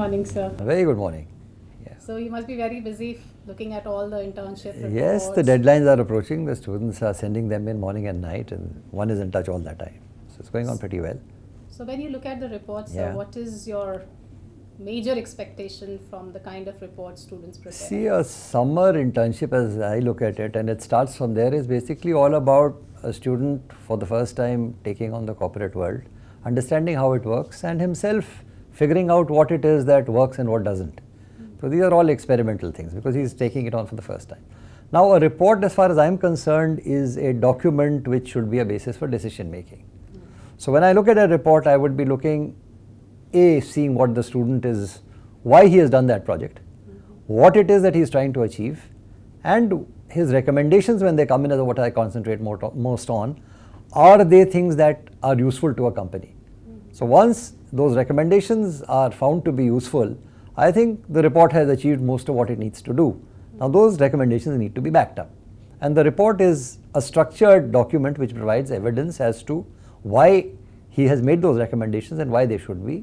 morning, sir. very good morning. Yeah. So you must be very busy looking at all the internship reports. Yes, the deadlines are approaching. The students are sending them in morning and night and one is in touch all that time. So it's going on pretty well. So when you look at the reports, yeah. sir, what is your major expectation from the kind of report students prepare? See, a summer internship as I look at it and it starts from there is basically all about a student for the first time taking on the corporate world, understanding how it works and himself figuring out what it is that works and what doesn't. So these are all experimental things because he's taking it on for the first time. Now a report as far as I'm concerned is a document which should be a basis for decision making. So when I look at a report I would be looking A, seeing what the student is, why he has done that project, what it is that he's trying to achieve and his recommendations when they come in are what I concentrate more most on, are they things that are useful to a company so once those recommendations are found to be useful, I think the report has achieved most of what it needs to do. Now those recommendations need to be backed up. And the report is a structured document which provides evidence as to why he has made those recommendations and why they should be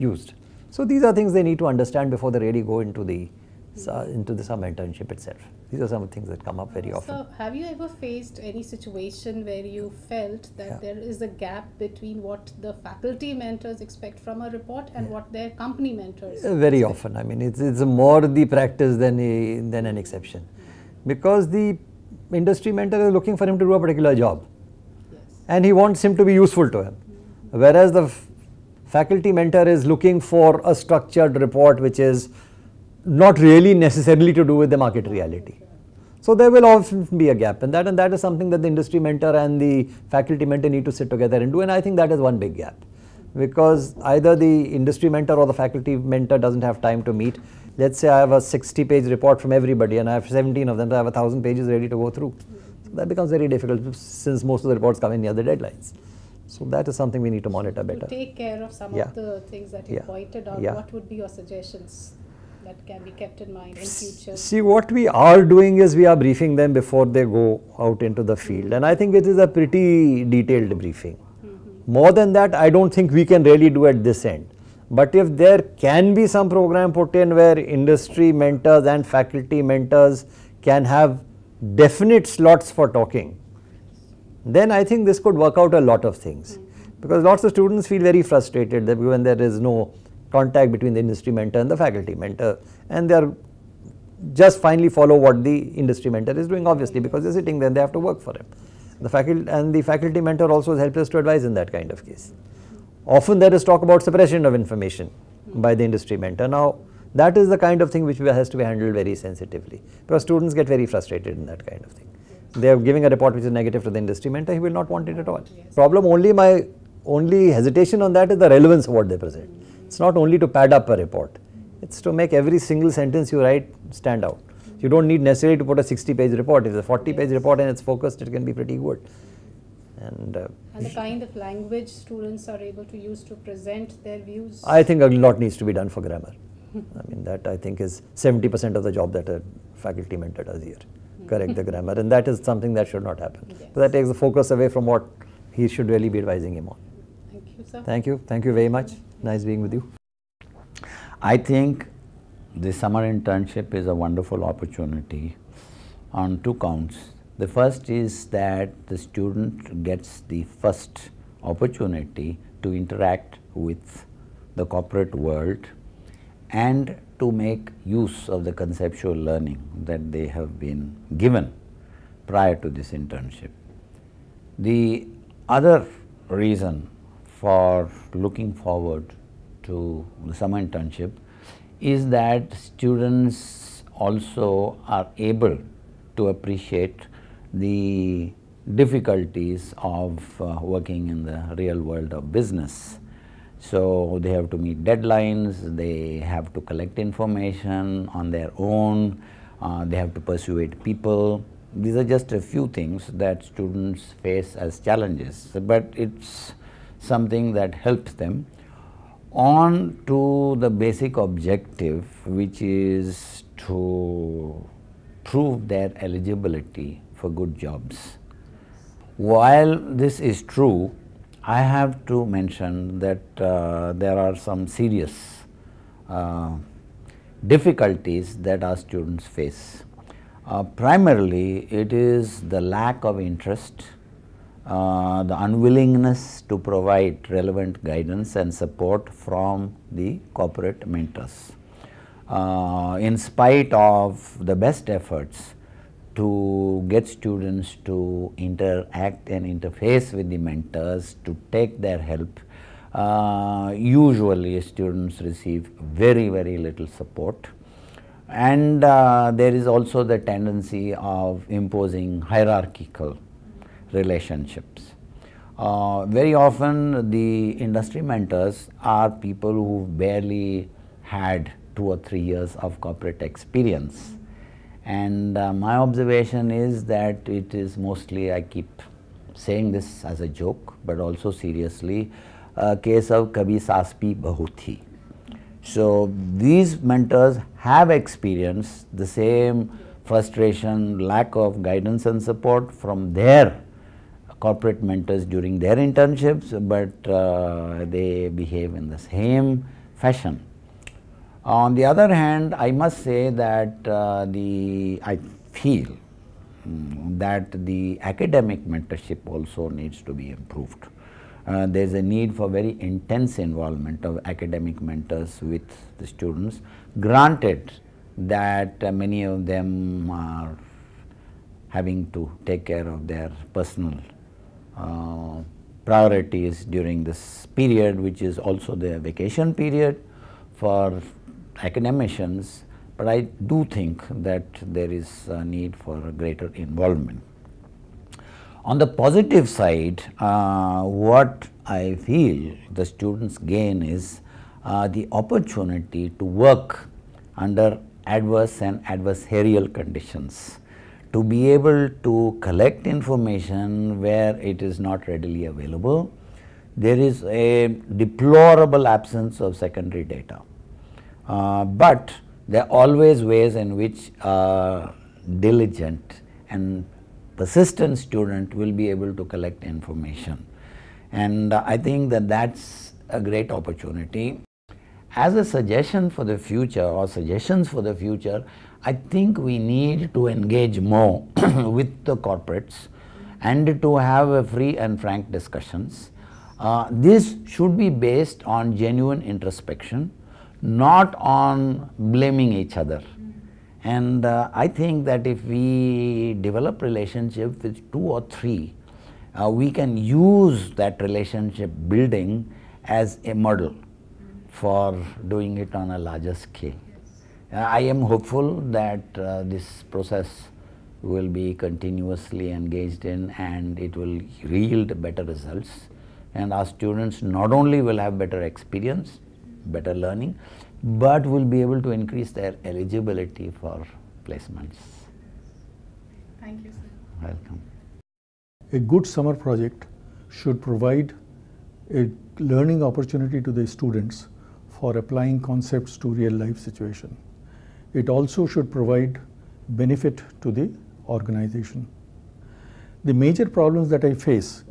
used. So these are things they need to understand before they really go into the, uh, into the summer internship itself these are some of the things that come up very often. So, have you ever faced any situation where you felt that yeah. there is a gap between what the faculty mentors expect from a report and yeah. what their company mentors? Uh, very expect? often. I mean, it's, it's more the practice than, a, than an exception. Hmm. Because the industry mentor is looking for him to do a particular job yes. and he wants him to be useful to him. Mm-hmm. Whereas the faculty mentor is looking for a structured report which is not really necessarily to do with the market reality. So there will often be a gap and that and that is something that the industry mentor and the faculty mentor need to sit together and do and I think that is one big gap because either the industry mentor or the faculty mentor doesn't have time to meet. Let's say I have a 60 page report from everybody and I have 17 of them, so I have a thousand pages ready to go through. So that becomes very difficult since most of the reports come in near the deadlines. So that is something we need to monitor better. To take care of some yeah. of the things that you yeah. pointed out, yeah. what would be your suggestions? that can be kept in mind in future? See, what we are doing is we are briefing them before they go out into the field, and I think it is a pretty detailed briefing. Mm -hmm. More than that, I don't think we can really do at this end. But if there can be some program put in where industry mentors and faculty mentors can have definite slots for talking, then I think this could work out a lot of things. Mm -hmm. Because lots of students feel very frustrated when there is no contact between the industry mentor and the faculty mentor and they are just finally follow what the industry mentor is doing obviously because they are sitting there and they have to work for him. The faculty and the faculty mentor also helps us to advise in that kind of case. Often there is talk about suppression of information by the industry mentor. Now that is the kind of thing which has to be handled very sensitively because students get very frustrated in that kind of thing. They are giving a report which is negative to the industry mentor, he will not want it at all. Problem only my only hesitation on that is the relevance of what they present it's not only to pad up a report, it's to make every single sentence you write stand out. You don't need necessarily to put a 60 page report. If it's a 40 page report and it's focused, it can be pretty good. And, uh, and the kind of language students are able to use to present their views. I think a lot needs to be done for grammar. I mean, that I think is 70% of the job that a faculty mentor does here. Correct the grammar, and that is something that should not happen. Yes. So that takes the focus away from what he should really be advising him on. Thank you, sir. Thank you. Thank you very much. Nice being with you. I think the summer internship is a wonderful opportunity on two counts. The first is that the student gets the first opportunity to interact with the corporate world and to make use of the conceptual learning that they have been given prior to this internship. The other reason for looking forward to the summer internship is that students also are able to appreciate the difficulties of uh, working in the real world of business. So they have to meet deadlines, they have to collect information on their own, uh, they have to persuade people. These are just a few things that students face as challenges, but it's something that helps them on to the basic objective which is to prove their eligibility for good jobs. While this is true, I have to mention that uh, there are some serious uh, difficulties that our students face. Uh, primarily, it is the lack of interest uh, the unwillingness to provide relevant guidance and support from the corporate mentors. Uh, in spite of the best efforts to get students to interact and interface with the mentors to take their help, uh, usually students receive very, very little support and uh, there is also the tendency of imposing hierarchical relationships. Uh, very often the industry mentors are people who barely had two or three years of corporate experience. And uh, my observation is that it is mostly, I keep saying this as a joke, but also seriously, a case of kabhi saspi bahuthi. So these mentors have experienced the same frustration, lack of guidance and support from their corporate mentors during their internships, but uh, they behave in the same fashion. On the other hand, I must say that uh, the I feel mm, that the academic mentorship also needs to be improved. Uh, there is a need for very intense involvement of academic mentors with the students. Granted that uh, many of them are having to take care of their personal uh, priorities during this period which is also their vacation period for academicians but I do think that there is a need for greater involvement. On the positive side, uh, what I feel the students gain is uh, the opportunity to work under adverse and adversarial conditions to be able to collect information where it is not readily available. There is a deplorable absence of secondary data, uh, but there are always ways in which a diligent and persistent student will be able to collect information. And uh, I think that that's a great opportunity. As a suggestion for the future or suggestions for the future, I think we need to engage more with the corporates and to have a free and frank discussions. Uh, this should be based on genuine introspection, not on blaming each other. And uh, I think that if we develop relationship with two or three, uh, we can use that relationship building as a model for doing it on a larger scale. I am hopeful that uh, this process will be continuously engaged in and it will yield better results and our students not only will have better experience, better learning, but will be able to increase their eligibility for placements. Thank you, sir. Welcome. A good summer project should provide a learning opportunity to the students for applying concepts to real life situation it also should provide benefit to the organization. The major problems that I face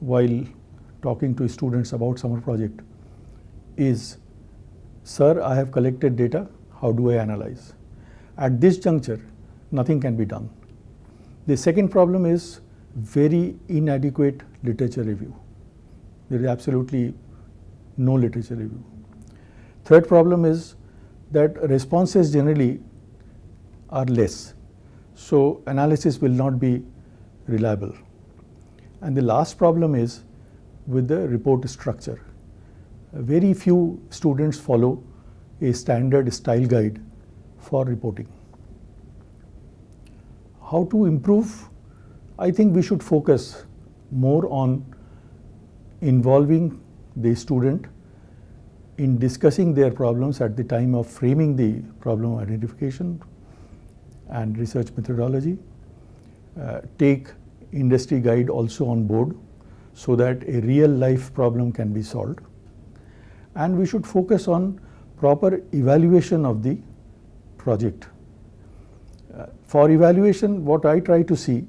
while talking to students about summer project is, sir, I have collected data, how do I analyze? At this juncture, nothing can be done. The second problem is very inadequate literature review. There is absolutely no literature review. Third problem is that responses generally are less. So analysis will not be reliable. And the last problem is with the report structure. Very few students follow a standard style guide for reporting. How to improve? I think we should focus more on involving the student in discussing their problems at the time of framing the problem identification and research methodology. Uh, take industry guide also on board so that a real life problem can be solved. And we should focus on proper evaluation of the project. Uh, for evaluation, what I try to see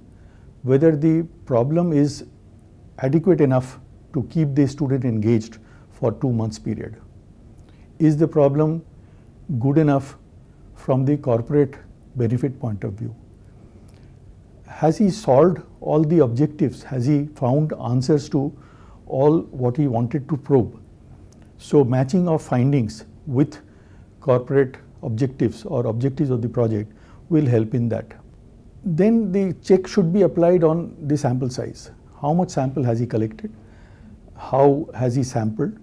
whether the problem is adequate enough to keep the student engaged for two months period is the problem good enough from the corporate benefit point of view? Has he solved all the objectives? Has he found answers to all what he wanted to probe? So matching of findings with corporate objectives or objectives of the project will help in that. Then the check should be applied on the sample size. How much sample has he collected? How has he sampled?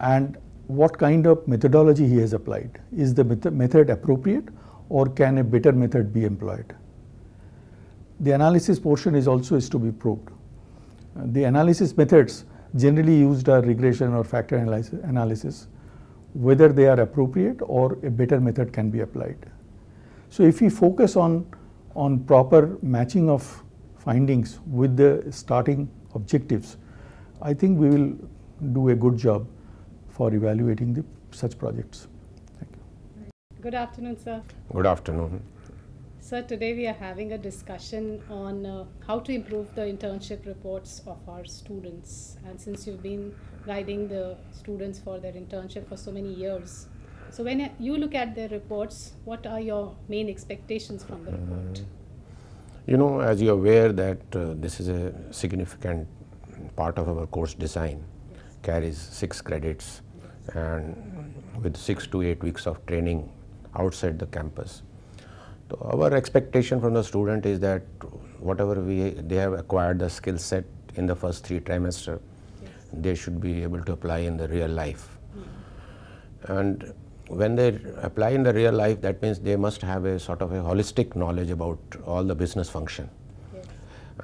And what kind of methodology he has applied. Is the method appropriate or can a better method be employed? The analysis portion is also is to be probed. The analysis methods generally used are regression or factor analysis, whether they are appropriate or a better method can be applied. So if we focus on, on proper matching of findings with the starting objectives, I think we will do a good job for evaluating the, such projects. Thank you. Good afternoon, sir. Good afternoon. Sir, today we are having a discussion on uh, how to improve the internship reports of our students. And since you've been guiding the students for their internship for so many years, so when you look at their reports, what are your main expectations from the report? Mm. You know, as you're aware that uh, this is a significant part of our course design, yes. carries six credits and with six to eight weeks of training outside the campus. So our expectation from the student is that whatever we they have acquired the skill set in the first three trimester, yes. they should be able to apply in the real life. Mm. And when they apply in the real life, that means they must have a sort of a holistic knowledge about all the business function, yes.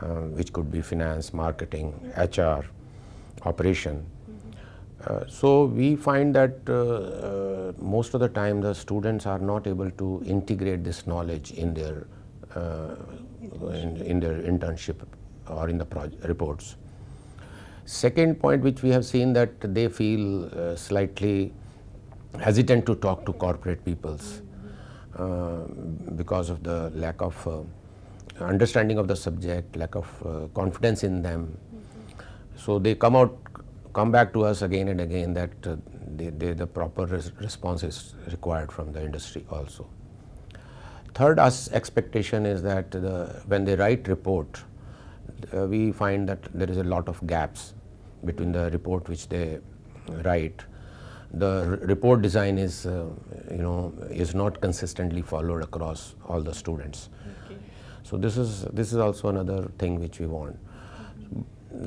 Uh, which could be finance, marketing, HR, operation. Uh, so we find that uh, uh, most of the time the students are not able to integrate this knowledge in their uh, in, in, their internship or in the reports. Second point which we have seen that they feel uh, slightly hesitant to talk to corporate peoples because of the lack of understanding of the subject, lack of confidence in them. So they come out come back to us again and again that uh, the proper res response is required from the industry also. Third us expectation is that the, when they write report, uh, we find that there is a lot of gaps between the report which they write. The report design is, uh, you know, is not consistently followed across all the students. Okay. So this is this is also another thing which we want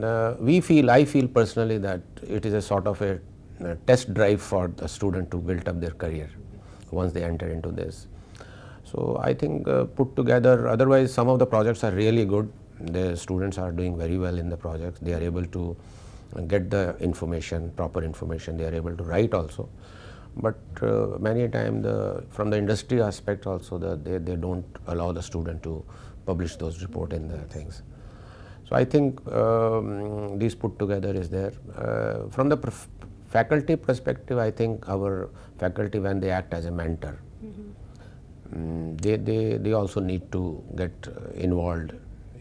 uh, we feel, I feel personally that it is a sort of a, a test drive for the student to build up their career once they enter into this. So, I think uh, put together otherwise some of the projects are really good, the students are doing very well in the projects, they are able to get the information, proper information, they are able to write also. But uh, many time the from the industry aspect also the, they, they don't allow the student to publish those report in the things. So I think um, these put together is there. Uh, from the faculty perspective, I think our faculty when they act as a mentor, mm-hmm. mm -hmm. um, they, they, they also need to get uh, involved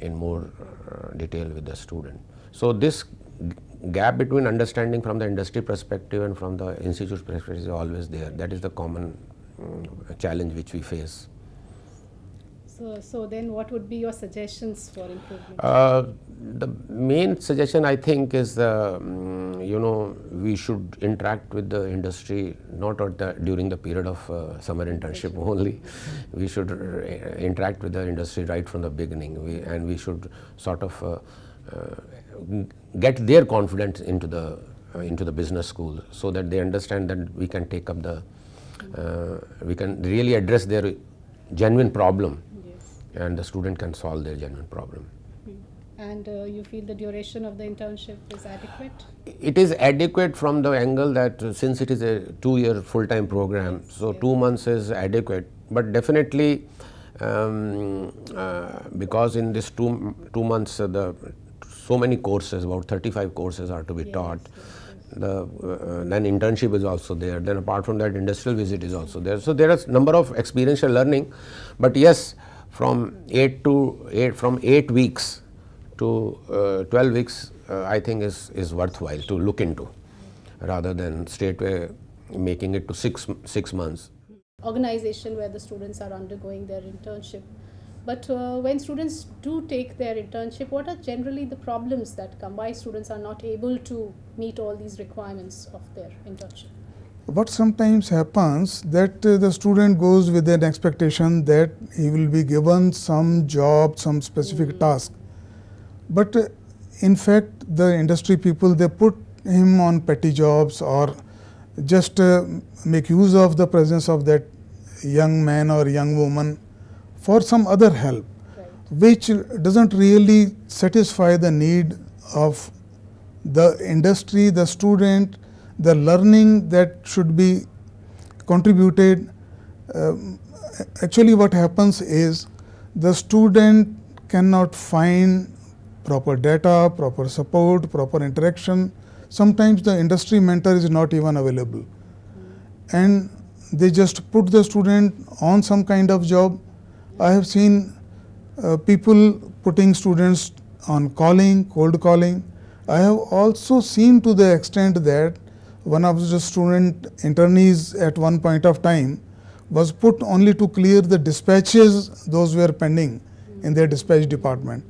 in more uh, detail with the student. So this gap between understanding from the industry perspective and from the institute perspective is always there. That is the common um, challenge which we face. So, so then what would be your suggestions for improvement? Uh, the main suggestion I think is uh, mm, you know we should interact with the industry not at the, during the period of uh, summer internship only. we should uh, interact with the industry right from the beginning we, and we should sort of uh, uh, get their confidence into the into the business school so that they understand that we can take up the we can really address their genuine problem and the student can solve their genuine problem. Hmm. And uh, you feel the duration of the internship is adequate? It is adequate from the angle that uh, since it is a two year full time program, yes, so yes. two months is adequate. But definitely, um, uh, because in this two, two months, uh, the so many courses, about 35 courses are to be yes, taught. The, uh, then internship is also there. Then apart from that, industrial visit is also there. So there is number of experiential learning, but yes, from 8 to 8 from 8 weeks to uh, 12 weeks uh, I think is, is worthwhile to look into rather than straightway making it to 6, six months. Organization where the students are undergoing their internship. But uh, when students do take their internship, what are generally the problems that come? Why students are not able to meet all these requirements of their internship? What sometimes happens that uh, the student goes with an expectation that he will be given some job, some specific mm -hmm. task. But uh, in fact, the industry people they put him on petty jobs or just uh, make use of the presence of that young man or young woman for some other help, right. which doesn't really satisfy the need of the industry, the student, the learning that should be contributed. Uh, actually what happens is the student cannot find proper data, proper support, proper interaction. Sometimes the industry mentor is not even available and they just put the student on some kind of job. I have seen uh, people putting students on calling, cold calling. I have also seen to the extent that one of the student internees at one point of time was put only to clear the dispatches those were pending in their dispatch department.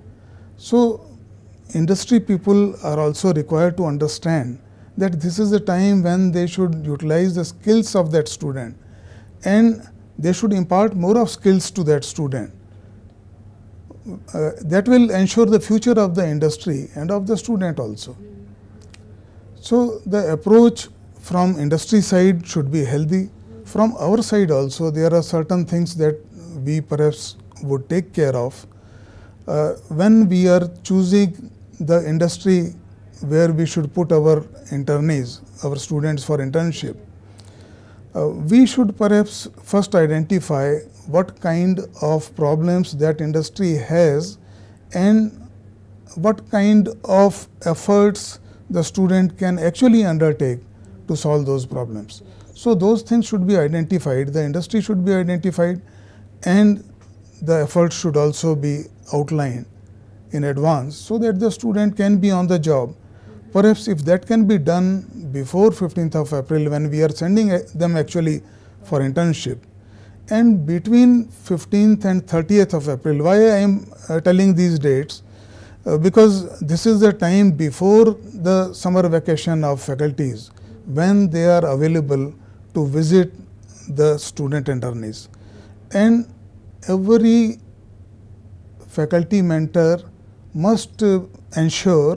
So, industry people are also required to understand that this is the time when they should utilize the skills of that student and they should impart more of skills to that student. Uh, that will ensure the future of the industry and of the student also. So, the approach from industry side should be healthy. From our side also there are certain things that we perhaps would take care of. Uh, when we are choosing the industry where we should put our internees, our students for internship, uh, we should perhaps first identify what kind of problems that industry has and what kind of efforts the student can actually undertake to solve those problems. So, those things should be identified, the industry should be identified and the efforts should also be outlined in advance, so that the student can be on the job. Perhaps if that can be done before 15th of April when we are sending uh, them actually for internship and between 15th and 30th of April, why I am uh, telling these dates uh, because this is the time before the summer vacation of faculties when they are available to visit the student internees. And every faculty mentor must uh, ensure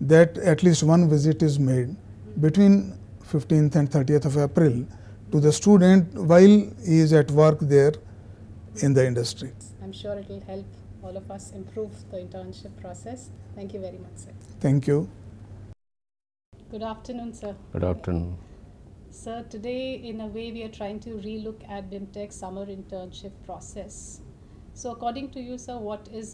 that at least one visit is made between 15th and 30th of April to the student while he is at work there in the industry. I am sure it will help all of us improve the internship process. Thank you very much, sir. Thank you. Good afternoon, sir. Good afternoon. Sir, today in a way we are trying to relook at BIMTech summer internship process. So according to you, sir, what is